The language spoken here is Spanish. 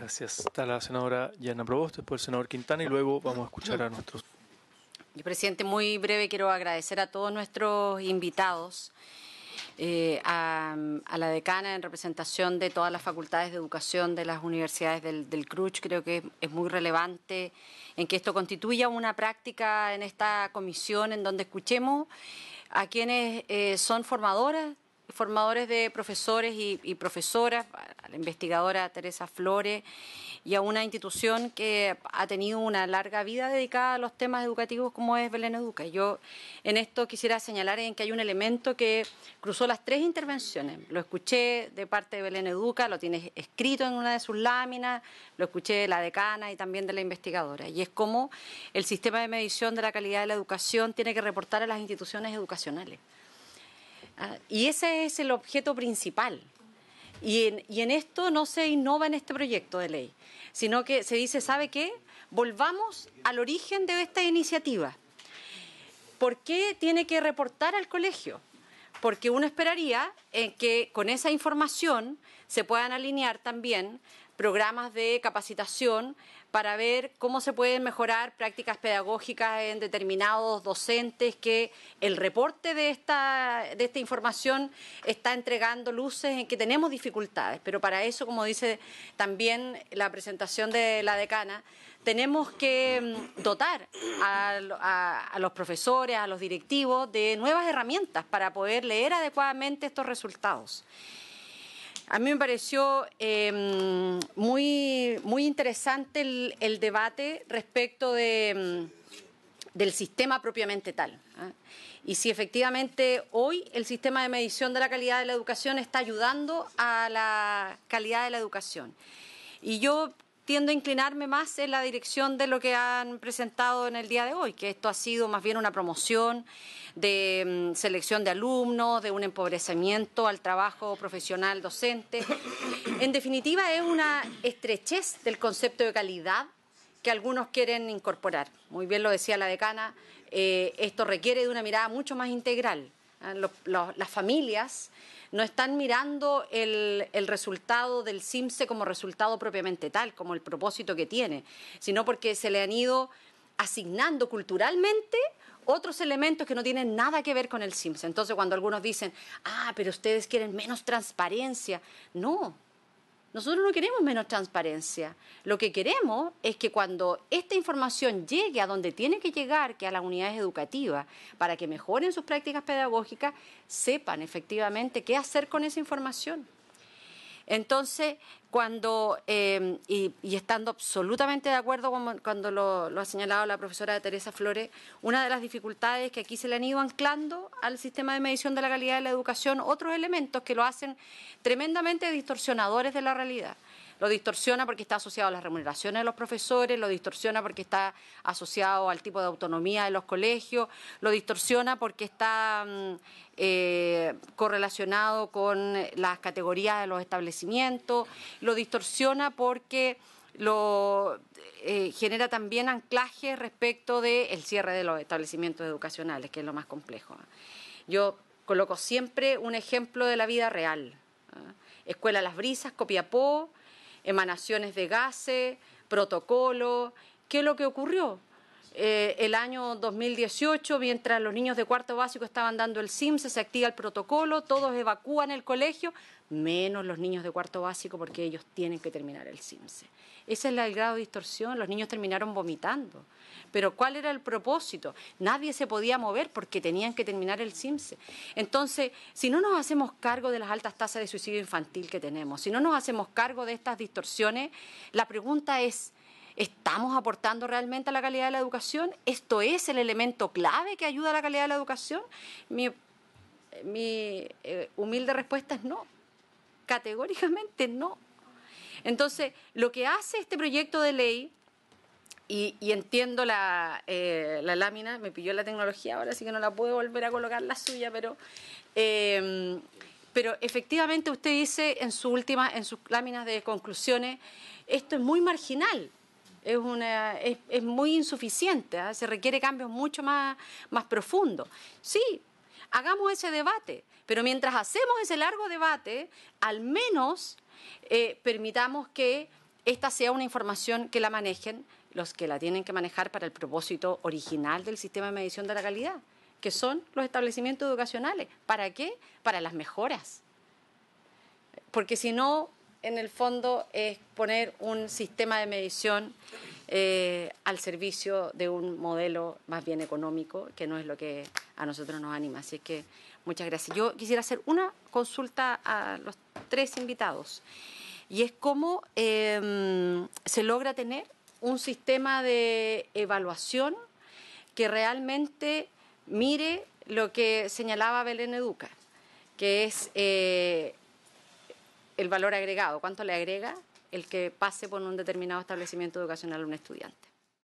Gracias. Está la senadora Yana Probosto, después el senador Quintana y luego vamos a escuchar a nuestros. presidente, muy breve, quiero agradecer a todos nuestros invitados. Eh, a, la decana en representación de todas las facultades de educación de las universidades del, del CRUCH. Creo que es, muy relevante en que esto constituya una práctica en esta comisión en donde escuchemos a quienes eh, son formadoras formadores de profesores y, profesoras, a la investigadora Teresa Flores y a una institución que ha tenido una larga vida dedicada a los temas educativos como es Belén Educa. Yo en esto quisiera señalar en que hay un elemento que cruzó las tres intervenciones. Lo escuché de parte de Belén Educa, lo tiene escrito en una de sus láminas, lo escuché de la decana y también de la investigadora. Y es como el sistema de medición de la calidad de la educación tiene que reportar a las instituciones educacionales. Ah, y ese es el objeto principal. Y en, esto no se innova en este proyecto de ley, sino que se dice, ¿sabe qué? Volvamos al origen de esta iniciativa. ¿Por qué tiene que reportar al colegio? Porque uno esperaría en que con esa información se puedan alinear también programas de capacitación para ver cómo se pueden mejorar prácticas pedagógicas en determinados docentes, que el reporte de esta, de esta información está entregando luces en que tenemos dificultades, pero para eso, como dice también la presentación de la decana, tenemos que mm, dotar a, a los profesores, a los directivos de nuevas herramientas para poder leer adecuadamente estos resultados. A mí me pareció em, muy, muy interesante el, debate respecto de, em, del sistema propiamente tal. ¿ah? Y si efectivamente hoy el sistema de medición de la calidad de la educación está ayudando a la calidad de la educación. Y yo tiendo a inclinarme más en la dirección de lo que han presentado en el día de hoy, que esto ha sido más bien una promoción de mm, selección de alumnos, de un empobrecimiento al trabajo profesional docente. En definitiva, es una estrechez del concepto de calidad que algunos quieren incorporar. Muy bien lo decía la decana, eh, esto requiere de una mirada mucho más integral Ah, las familias no están mirando el, el, resultado del CIMSE como resultado propiamente tal, como el propósito que tiene, sino porque se le han ido asignando culturalmente otros elementos que no tienen nada que ver con el CIMSE. Entonces, cuando algunos dicen, ah, pero ustedes quieren menos transparencia, no, nosotros no queremos menos transparencia. Lo que queremos es que cuando esta información llegue a donde tiene que llegar, que a las unidades educativas, para que mejoren sus prácticas pedagógicas, sepan efectivamente qué hacer con esa información. Entonces, cuando, em, y, estando absolutamente de acuerdo con, cuando lo, lo, ha señalado la profesora Teresa Flores, una de las dificultades que aquí se le han ido anclando al sistema de medición de la calidad de la educación, otros elementos que lo hacen tremendamente distorsionadores de la realidad. Lo distorsiona porque está asociado a las remuneraciones de los profesores, lo distorsiona porque está asociado al tipo de autonomía de los colegios, lo distorsiona porque está mm, eh, correlacionado con las categorías de los establecimientos, lo distorsiona porque lo eh, genera también anclaje respecto del cierre de los establecimientos educacionales, que es lo más complejo. Yo coloco siempre un ejemplo de la vida real. ¿ah? Escuela Las Brisas, Copiapó, emanaciones de gases, protocolo, ¿qué es lo que ocurrió? Eh, el año 2018, mientras los niños de cuarto básico estaban dando el SIMS, se activa el protocolo, todos evacúan el colegio, menos los niños de cuarto básico porque ellos tienen que terminar el CIMSE. Ese es el grado de distorsión, los niños terminaron vomitando. Pero ¿cuál era el propósito? Nadie se podía mover porque tenían que terminar el CIMSE. Entonces, si no nos hacemos cargo de las altas tasas de suicidio infantil que tenemos, si no nos hacemos cargo de estas distorsiones, la pregunta es, ¿Estamos aportando realmente a la calidad de la educación? ¿Esto es el elemento clave que ayuda a la calidad de la educación? Mi, eh, humilde respuesta es no, categóricamente no. Entonces, lo que hace este proyecto de ley, y, entiendo la, eh, la, lámina, me pilló la tecnología ahora, así que no la puedo volver a colocar la suya, pero... Em, pero efectivamente usted dice en, su última, en sus láminas de conclusiones, esto es muy marginal, es, una, es, es muy insuficiente, ¿ah? se requiere cambios mucho más, más profundos. Sí, hagamos ese debate, pero mientras hacemos ese largo debate, al menos eh, permitamos que esta sea una información que la manejen los que la tienen que manejar para el propósito original del sistema de medición de la calidad, que son los establecimientos educacionales. ¿Para qué? Para las mejoras. Porque si no, en el fondo es poner un sistema de medición eh, al servicio de un modelo más bien económico, que no es lo que a nosotros nos anima. Así que muchas gracias. Yo quisiera hacer una consulta a los tres invitados, y es cómo em, se logra tener un sistema de evaluación que realmente mire lo que señalaba Belén Educa, que es eh, el valor agregado, cuánto le agrega el que pase por un determinado establecimiento educacional a un estudiante.